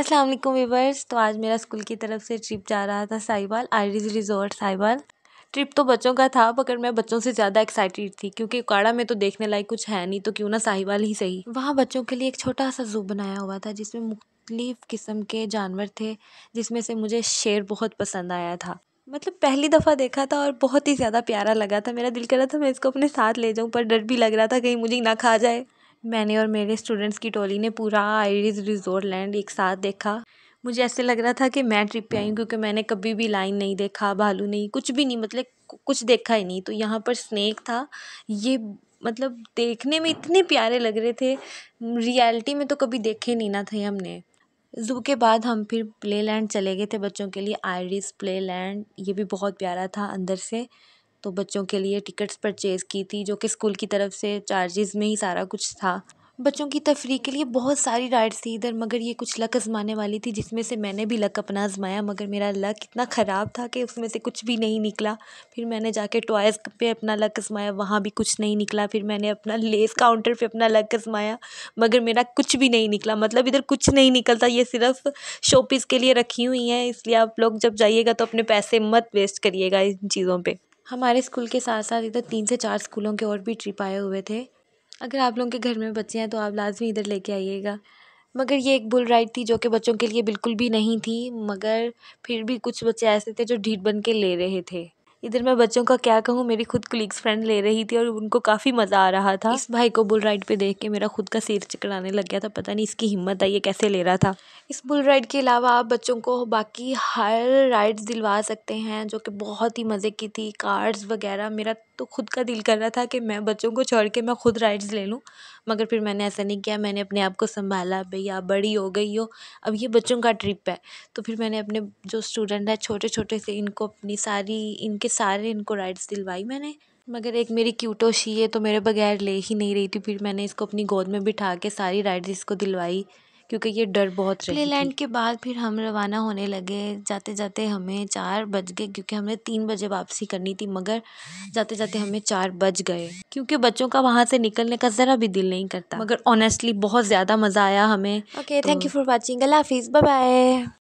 अस्सलाम वालेकुम वीवर्स तो आज मेरा स्कूल की तरफ से ट्रिप जा रहा था साहिवाल आयरिज रिजॉर्ट साहिबाल ट्रिप तो बच्चों का था पर मैं बच्चों से ज़्यादा एक्साइटेड थी क्योंकि उकाड़ा में तो देखने लायक कुछ है नहीं तो क्यों ना साहिवाल ही सही वहाँ बच्चों के लिए एक छोटा सा जू बनाया हुआ था जिसमें मुख्तलिफ़ किस्म के जानवर थे जिसमें से मुझे शेर बहुत पसंद आया था मतलब पहली दफ़ा देखा था और बहुत ही ज़्यादा प्यारा लगा था मेरा दिल कर रहा था मैं इसको अपने साथ ले जाऊँ पर डर भी लग रहा था कहीं मुझे ना खा जाए मैंने और मेरे स्टूडेंट्स की टोली ने पूरा आयरिस रिज़ोर्ट लैंड एक साथ देखा मुझे ऐसे लग रहा था कि मैं ट्रिप पे आई हूँ क्योंकि मैंने कभी भी लाइन नहीं देखा भालू नहीं कुछ भी नहीं मतलब कुछ देखा ही नहीं तो यहाँ पर स्नेक था ये मतलब देखने में इतने प्यारे लग रहे थे रियलिटी में तो कभी देखे नहीं ना थे हमने ज़ू के बाद हम फिर प्ले लैंड चले गए थे बच्चों के लिए आयरिस प्ले लैंड ये भी बहुत प्यारा था अंदर से तो बच्चों के लिए टिकट्स परचेज़ की थी जो कि स्कूल की तरफ से चार्जेज़ में ही सारा कुछ था बच्चों की तफरी के लिए बहुत सारी राइड्स थी इधर मगर ये कुछ लक आज़माने वाली थी जिसमें से मैंने भी लक अपना आज़माया मगर मेरा लक इतना ख़राब था कि उसमें से कुछ भी नहीं निकला फिर मैंने जाके टॉयज़ पे अपना लक आज़माया वहाँ भी कुछ नहीं निकला फिर मैंने अपना लेस काउंटर पे अपना लक आज़माया मगर मेरा कुछ भी नहीं निकला मतलब इधर कुछ नहीं निकलता ये सिर्फ शोपीस के लिए रखी हुई हैं इसलिए आप लोग जब जाइएगा तो अपने पैसे मत वेस्ट करिएगा इन चीज़ों पर हमारे स्कूल के साथ साथ इधर तीन से चार स्कूलों के और भी ट्रिप आए हुए थे अगर आप लोगों के घर में बच्चे हैं तो आप लाज़मी इधर लेके आइएगा मगर ये एक बुल राइड थी जो कि बच्चों के लिए बिल्कुल भी नहीं थी मगर फिर भी कुछ बच्चे ऐसे थे जो ढीठ बन के ले रहे थे इधर मैं बच्चों का क्या कहूँ मेरी खुद क्लिक्स फ्रेंड ले रही थी और उनको काफ़ी मज़ा आ रहा था इस भाई को बुल राइड पे देख के मेरा खुद का सिर चकड़ाने लग गया था पता नहीं इसकी हिम्मत आई ये कैसे ले रहा था इस बुल राइड के अलावा आप बच्चों को बाकी हर राइड्स दिलवा सकते हैं जो कि बहुत ही मज़े की थी कार्ड्स वगैरह मेरा तो खुद का दिल कर रहा था कि मैं बच्चों को छोड़ के मैं खुद राइड्स ले लूँ मगर फिर मैंने ऐसा नहीं किया मैंने अपने आप को संभाला भैया आप बड़ी हो गई हो अब ये बच्चों का ट्रिप है तो फिर मैंने अपने जो स्टूडेंट है छोटे छोटे से इनको अपनी सारी इनके सारे इनको राइड्स दिलवाई मैंने मगर एक मेरी क्यूटोशी है तो मेरे बगैर ले ही नहीं रही थी फिर मैंने इसको अपनी गोद में बिठा के सारी राइड्स इसको दिलवाई क्योंकि ये डर बहुत प्ले लैंड के बाद फिर हम रवाना होने लगे जाते जाते हमें चार बज गए क्योंकि हमने तीन बजे वापसी करनी थी मगर जाते जाते हमें चार बज गए क्योंकि बच्चों का वहाँ से निकलने का ज़रा भी दिल नहीं करता मगर ऑनेस्टली बहुत ज़्यादा मज़ा आया हमें okay thank you for watching अल्लाह हाफिज़ बाय बाय